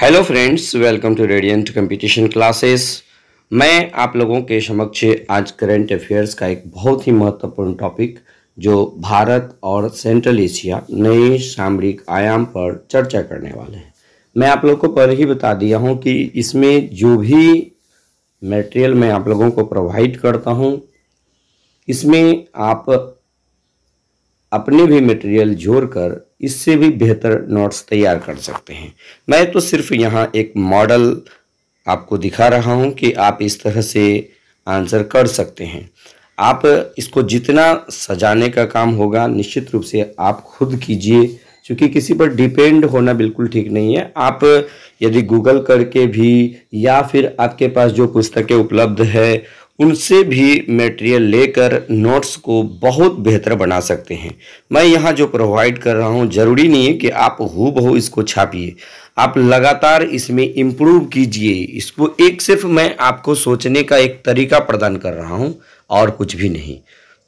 hello friends welcome to Radiant Competition Classes मैं आप लोगों के समक्ष आज करंट अफेयर्स का एक बहुत ही महत्वपूर्ण टॉपिक जो भारत और सेंट्रल एशिया नए सामरिक आयाम पर चर्चा करने वाले हैं मैं आप लोगों को पर ही बता दिया हूं कि इसमें जो भी मटेरियल मैं आप लोगों को प्रोवाइड करता हूं इसमें आप अपने भी मटेरियल जोड़ कर इससे भी बेहतर नोट्स तैयार कर सकते हैं मैं तो सिर्फ यहाँ एक मॉडल आपको दिखा रहा हूँ कि आप इस तरह से आंसर कर सकते हैं आप इसको जितना सजाने का काम होगा निश्चित रूप से आप खुद कीजिए क्योंकि किसी पर डिपेंड होना बिल्कुल ठीक नहीं है आप यदि गूगल करके भी या फिर आपके पास जो पुस्तकें उपलब्ध है उनसे भी मटेरियल लेकर नोट्स को बहुत बेहतर बना सकते हैं मैं यहाँ जो प्रोवाइड कर रहा हूँ ज़रूरी नहीं है कि आप हूबहू इसको छापिए आप लगातार इसमें इम्प्रूव कीजिए इसको एक सिर्फ मैं आपको सोचने का एक तरीका प्रदान कर रहा हूँ और कुछ भी नहीं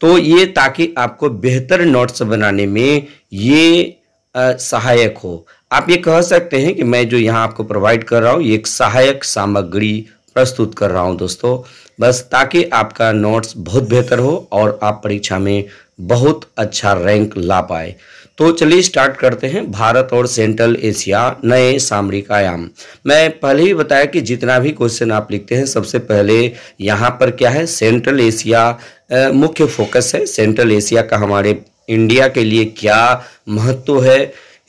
तो ये ताकि आपको बेहतर नोट्स बनाने में ये सहायक हो आप ये कह सकते हैं कि मैं जो यहाँ आपको प्रोवाइड कर रहा हूँ ये एक सहायक सामग्री प्रस्तुत कर रहा हूँ दोस्तों बस ताकि आपका नोट्स बहुत बेहतर हो और आप परीक्षा में बहुत अच्छा रैंक ला पाए तो चलिए स्टार्ट करते हैं भारत और सेंट्रल एशिया नए सामरिक आयाम मैं पहले ही बताया कि जितना भी क्वेश्चन आप लिखते हैं सबसे पहले यहाँ पर क्या है सेंट्रल एशिया मुख्य फोकस है सेंट्रल एशिया का हमारे इंडिया के लिए क्या महत्व है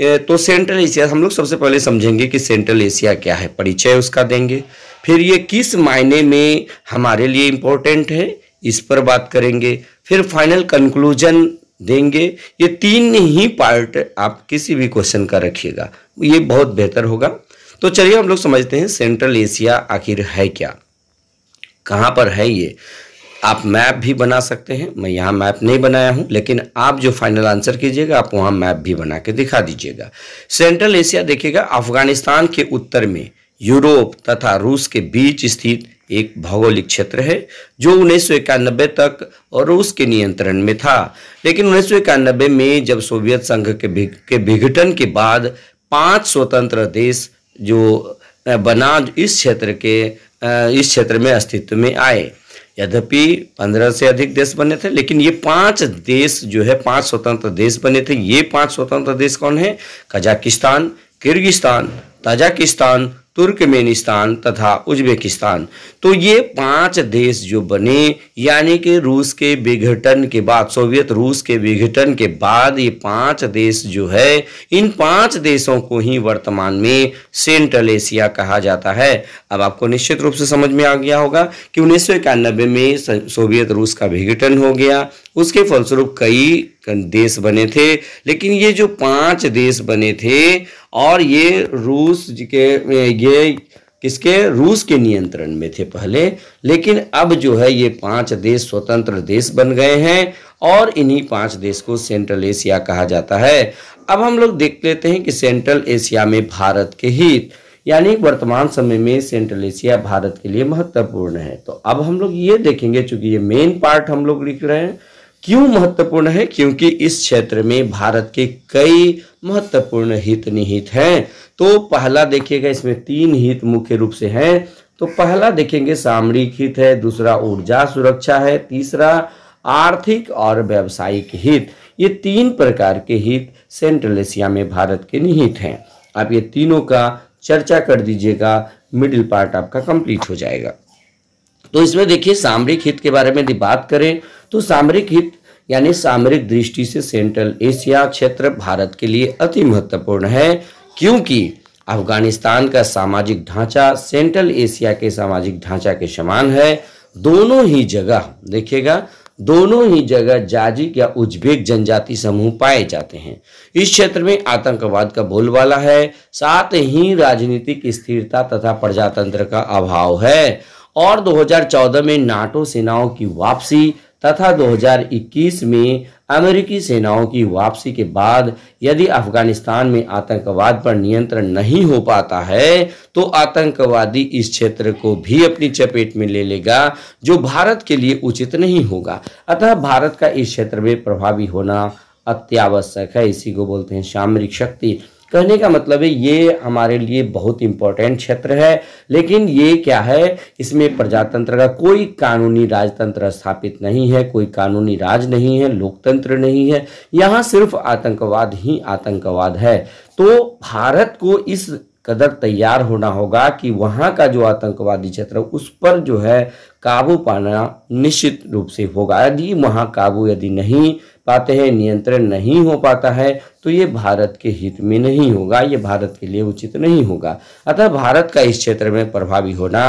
तो सेंट्रल एशिया हम लोग सबसे पहले समझेंगे कि सेंट्रल एशिया क्या है परिचय उसका देंगे फिर ये किस मायने में हमारे लिए इम्पोर्टेंट है इस पर बात करेंगे फिर फाइनल कंक्लूजन देंगे ये तीन ही पार्ट आप किसी भी क्वेश्चन का रखिएगा ये बहुत बेहतर होगा तो चलिए हम लोग समझते हैं सेंट्रल एशिया आखिर है क्या कहाँ पर है ये आप मैप भी बना सकते हैं मैं यहाँ मैप नहीं बनाया हूँ लेकिन आप जो फाइनल आंसर कीजिएगा आप वहाँ मैप भी बना के दिखा दीजिएगा सेंट्रल एशिया देखिएगा अफगानिस्तान के उत्तर में यूरोप तथा रूस के बीच स्थित एक भौगोलिक क्षेत्र है जो उन्नीस तक रूस के नियंत्रण में था लेकिन उन्नीस में जब सोवियत संघ के के विघटन के बाद पांच स्वतंत्र देश जो बना इस क्षेत्र के इस क्षेत्र में अस्तित्व में आए यद्यपि पंद्रह से अधिक देश बने थे लेकिन ये पांच देश जो है पांच स्वतंत्र देश बने थे ये पांच स्वतंत्र देश कौन है कजाकिस्तान किर्गिस्तान ताजाकिस्तान तुर्कमेनिस्तान तथा उज्बेकिस्तान तो ये पांच देश जो बने यानी कि रूस के विघटन के बाद सोवियत रूस के विघटन के बाद ये पांच देश जो है इन पांच देशों को ही वर्तमान में सेंट्रल एशिया कहा जाता है अब आपको निश्चित रूप से समझ में आ गया होगा कि उन्नीस में सोवियत रूस का विघटन हो गया उसके फलस्वरूप कई देश बने थे लेकिन ये जो पांच देश बने थे और ये रूस के ये किसके रूस के नियंत्रण में थे पहले लेकिन अब जो है ये पांच देश स्वतंत्र देश बन गए हैं और इन्हीं पांच देश को सेंट्रल एशिया कहा जाता है अब हम लोग देख लेते हैं कि सेंट्रल एशिया में भारत के हित यानी वर्तमान समय में सेंट्रल एशिया भारत के लिए महत्वपूर्ण है तो अब हम लोग ये देखेंगे चूंकि ये मेन पार्ट हम लोग लिख रहे हैं क्यों महत्वपूर्ण है क्योंकि इस क्षेत्र में भारत के कई महत्वपूर्ण हित निहित हैं तो पहला देखिएगा इसमें तीन हित मुख्य रूप से हैं तो पहला देखेंगे सामरिक हित है दूसरा ऊर्जा सुरक्षा है तीसरा आर्थिक और व्यावसायिक हित ये तीन प्रकार के हित सेंट्रल एशिया में भारत के निहित हैं आप ये तीनों का चर्चा कर दीजिएगा मिडिल पार्ट आपका कंप्लीट हो जाएगा तो इसमें देखिए सामरिक हित के बारे में यदि बात करें तो सामरिक हित यानी सामरिक दृष्टि से सेंट्रल एशिया क्षेत्र भारत के लिए अति महत्वपूर्ण है क्योंकि अफगानिस्तान का सामाजिक ढांचा सेंट्रल एशिया के सामाजिक ढांचा के समान है दोनों ही जगह देखिएगा दोनों ही जगह जाजिक या उज्बेक जनजाति समूह पाए जाते हैं इस क्षेत्र में आतंकवाद का बोलबाला है साथ ही राजनीतिक स्थिरता तथा प्रजातंत्र का अभाव है और 2014 में नाटो सेनाओं की वापसी तथा 2021 में अमेरिकी सेनाओं की वापसी के बाद यदि अफगानिस्तान में आतंकवाद पर नियंत्रण नहीं हो पाता है तो आतंकवादी इस क्षेत्र को भी अपनी चपेट में ले लेगा जो भारत के लिए उचित नहीं होगा अतः भारत का इस क्षेत्र में प्रभावी होना अत्यावश्यक है इसी को बोलते हैं सामरिक शक्ति कहने का मतलब है ये हमारे लिए बहुत इंपॉर्टेंट क्षेत्र है लेकिन ये क्या है इसमें प्रजातंत्र का कोई कानूनी राजतंत्र स्थापित नहीं है कोई कानूनी राज नहीं है लोकतंत्र नहीं है यहाँ सिर्फ आतंकवाद ही आतंकवाद है तो भारत को इस कदर तैयार होना होगा कि वहाँ का जो आतंकवादी क्षेत्र उस पर जो है काबू पाना निश्चित रूप से होगा यदि वहाँ काबू यदि नहीं पाते हैं नियंत्रण नहीं हो पाता है तो ये भारत के हित में नहीं होगा ये भारत के लिए उचित नहीं होगा अतः भारत का इस क्षेत्र में प्रभावी होना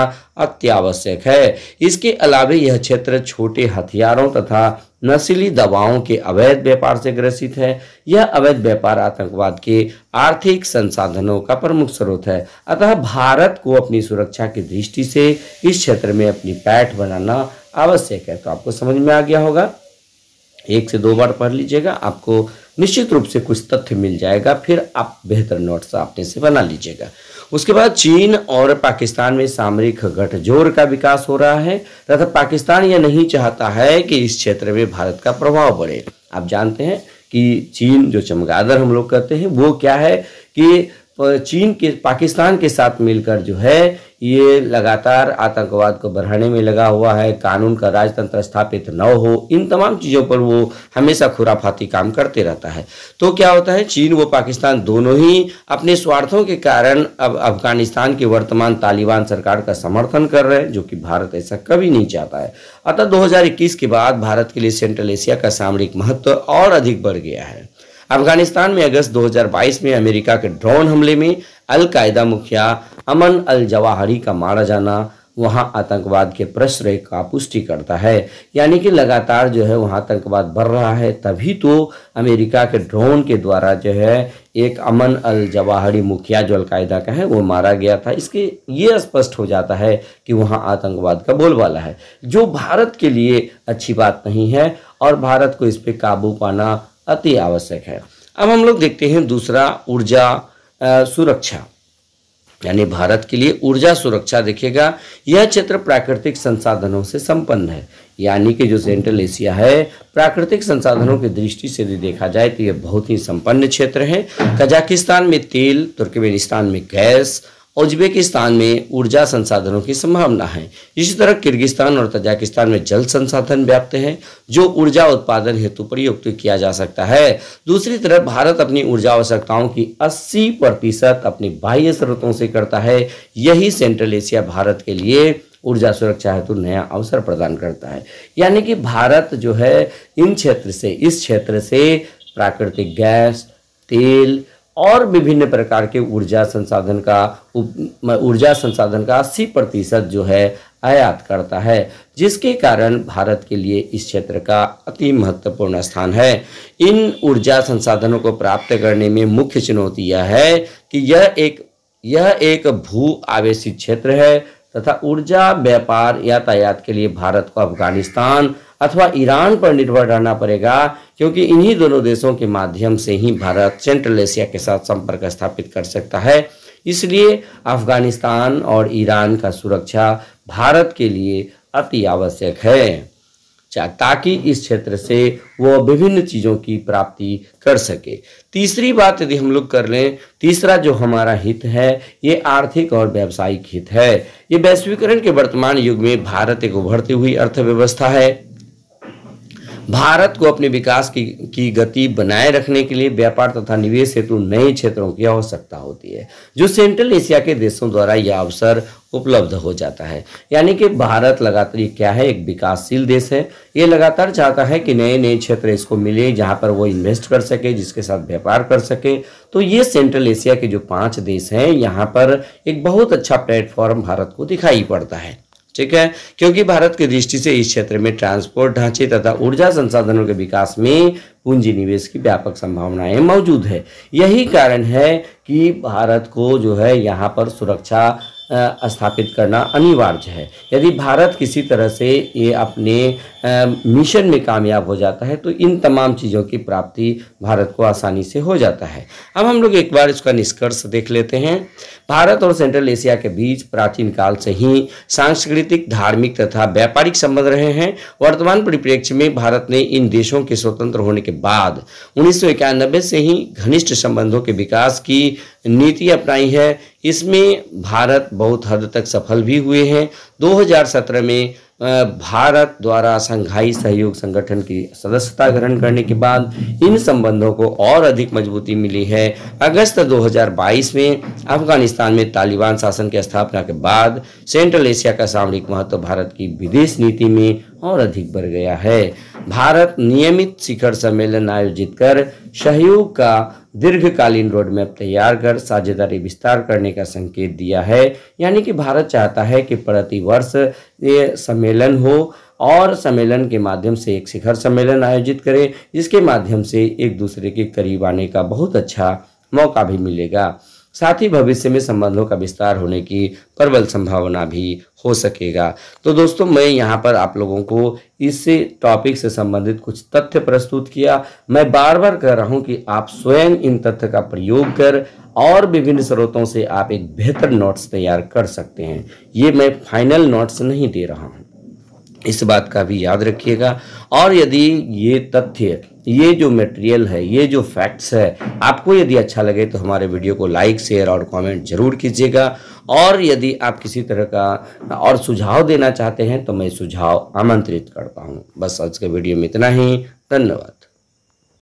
अत्यावश्यक है इसके अलावा यह क्षेत्र छोटे हथियारों तथा नशीली दवाओं के अवैध व्यापार से ग्रसित है यह अवैध व्यापार आतंकवाद के आर्थिक संसाधनों का प्रमुख स्रोत है अतः भारत को अपनी सुरक्षा की दृष्टि से इस क्षेत्र में अपनी पैठ बनाना आवश्यक है तो आपको समझ में आ गया होगा एक से दो बार पढ़ लीजिएगा आपको निश्चित रूप से कुछ तथ्य मिल जाएगा फिर आप बेहतर नोट्स अपने से बना लीजिएगा उसके बाद चीन और पाकिस्तान में सामरिक गठजोड़ का विकास हो रहा है तथा पाकिस्तान यह नहीं चाहता है कि इस क्षेत्र में भारत का प्रभाव बढ़े आप जानते हैं कि चीन जो चमगादड़ हम लोग कहते हैं वो क्या है कि चीन के पाकिस्तान के साथ मिलकर जो है ये लगातार आतंकवाद को बढ़ाने में लगा हुआ है कानून का राजतंत्र स्थापित न हो इन तमाम चीज़ों पर वो हमेशा खुराफाती काम करते रहता है तो क्या होता है चीन व पाकिस्तान दोनों ही अपने स्वार्थों के कारण अब अफगानिस्तान के वर्तमान तालिबान सरकार का समर्थन कर रहे हैं जो कि भारत ऐसा कभी नहीं चाहता है अतः दो के बाद भारत के लिए सेंट्रल एशिया का सामरिक महत्व और अधिक बढ़ गया है अफगानिस्तान में अगस्त 2022 में अमेरिका के ड्रोन हमले में अलकायदा मुखिया अमन अल जवाहरी का मारा जाना वहां आतंकवाद के प्रश्रय का पुष्टि करता है यानी कि लगातार जो है वहां आतंकवाद बढ़ रहा है तभी तो अमेरिका के ड्रोन के द्वारा जो है एक अमन अल जवाहरी मुखिया जो अलकायदा का है वो मारा गया था इसके ये स्पष्ट हो जाता है कि वहाँ आतंकवाद का बोलबाला है जो भारत के लिए अच्छी बात नहीं है और भारत को इस पर काबू पाना अति आवश्यक है अब हम लोग देखते हैं दूसरा ऊर्जा सुरक्षा यानी भारत के लिए ऊर्जा सुरक्षा देखिएगा यह क्षेत्र प्राकृतिक संसाधनों से संपन्न है यानी कि जो सेंट्रल एशिया है प्राकृतिक संसाधनों की दृष्टि से यदि देखा जाए तो यह बहुत ही संपन्न क्षेत्र है कजाकिस्तान में तेल तुर्कमेनिस्तान में गैस उज्बेकिस्तान में ऊर्जा संसाधनों की संभावना है इसी तरह किर्गिस्तान और तजाकिस्तान में जल संसाधन व्याप्त हैं जो ऊर्जा उत्पादन हेतु प्रयुक्त किया जा सकता है दूसरी तरफ भारत अपनी ऊर्जा आवश्यकताओं की 80 प्रतिशत अपने बाह्य स्रोतों से करता है यही सेंट्रल एशिया भारत के लिए ऊर्जा सुरक्षा हेतु नया अवसर प्रदान करता है यानी कि भारत जो है इन क्षेत्र से इस क्षेत्र से प्राकृतिक गैस तेल और विभिन्न प्रकार के ऊर्जा संसाधन का ऊर्जा संसाधन का अस्सी प्रतिशत जो है आयात करता है जिसके कारण भारत के लिए इस क्षेत्र का अति महत्वपूर्ण स्थान है इन ऊर्जा संसाधनों को प्राप्त करने में मुख्य चुनौती यह है कि यह एक यह एक भू आवेशित क्षेत्र है तथा ऊर्जा व्यापार यातायात के लिए भारत को अफगानिस्तान अथवा ईरान पर निर्भर रहना पड़ेगा क्योंकि इन्हीं दोनों देशों के माध्यम से ही भारत सेंट्रल एशिया के साथ संपर्क स्थापित कर सकता है इसलिए अफगानिस्तान और ईरान का सुरक्षा भारत के लिए अति आवश्यक है ताकि इस क्षेत्र से वो विभिन्न चीज़ों की प्राप्ति कर सके तीसरी बात यदि हम लोग कर लें तीसरा जो हमारा हित है ये आर्थिक और व्यावसायिक हित है ये वैश्वीकरण के वर्तमान युग में भारत एक उभरती हुई अर्थव्यवस्था है भारत को अपने विकास की की गति बनाए रखने के लिए व्यापार तथा निवेश हेतु नए क्षेत्रों की आवश्यकता होती है जो सेंट्रल एशिया के देशों द्वारा यह अवसर उपलब्ध हो जाता है यानी कि भारत लगातार ये क्या है एक विकासशील देश है ये लगातार चाहता है कि नए नए क्षेत्र इसको मिले जहाँ पर वो इन्वेस्ट कर सके जिसके साथ व्यापार कर सके तो ये सेंट्रल एशिया के जो पांच देश हैं यहाँ पर एक बहुत अच्छा प्लेटफॉर्म भारत को दिखाई पड़ता है ठीक है क्योंकि भारत की दृष्टि से इस क्षेत्र में ट्रांसपोर्ट ढांचे तथा ऊर्जा संसाधनों के विकास में पूंजी निवेश की व्यापक संभावनाएं मौजूद है यही कारण है कि भारत को जो है यहाँ पर सुरक्षा स्थापित करना अनिवार्य है यदि भारत किसी तरह से ये अपने मिशन में कामयाब हो जाता है तो इन तमाम चीज़ों की प्राप्ति भारत को आसानी से हो जाता है अब हम लोग एक बार इसका निष्कर्ष देख लेते हैं भारत और सेंट्रल एशिया के बीच प्राचीन काल से ही सांस्कृतिक धार्मिक तथा व्यापारिक संबंध रहे हैं वर्तमान परिप्रेक्ष्य में भारत ने इन देशों के स्वतंत्र होने के बाद उन्नीस से ही घनिष्ठ संबंधों के विकास की नीति अपनाई है इसमें भारत बहुत हद तक सफल भी हुए हैं 2017 में भारत द्वारा संघाई सहयोग संगठन की सदस्यता ग्रहण करने के बाद इन संबंधों को और अधिक मजबूती मिली है अगस्त 2022 में अफगानिस्तान में तालिबान शासन की स्थापना के बाद सेंट्रल एशिया का सामरिक महत्व तो भारत की विदेश नीति में और अधिक बढ़ गया है भारत नियमित शिखर सम्मेलन आयोजित कर सहयोग का दीर्घकालीन रोडमैप तैयार कर साझेदारी विस्तार करने का संकेत दिया है यानी कि भारत चाहता है कि प्रति वर्ष ये सम्मेलन सम्मेलन हो और सम्मेलन के माध्यम से एक शिखर सम्मेलन आयोजित करें जिसके माध्यम से एक दूसरे के करीब आने का बहुत अच्छा मौका भी मिलेगा साथ ही भविष्य में संबंधों का विस्तार होने की प्रबल संभावना भी हो सकेगा तो दोस्तों मैं यहाँ पर आप लोगों को इस टॉपिक से संबंधित कुछ तथ्य प्रस्तुत किया मैं बार बार कह रहा हूँ कि आप स्वयं इन तथ्य का प्रयोग कर और विभिन्न स्रोतों से आप एक बेहतर नोट्स तैयार कर सकते हैं ये मैं फाइनल नोट्स नहीं दे रहा हूँ इस बात का भी याद रखिएगा और यदि ये तथ्य ये जो मटेरियल है ये जो फैक्ट्स है आपको यदि अच्छा लगे तो हमारे वीडियो को लाइक शेयर और कमेंट जरूर कीजिएगा और यदि आप किसी तरह का और सुझाव देना चाहते हैं तो मैं सुझाव आमंत्रित करता हूँ बस आज के वीडियो में इतना ही धन्यवाद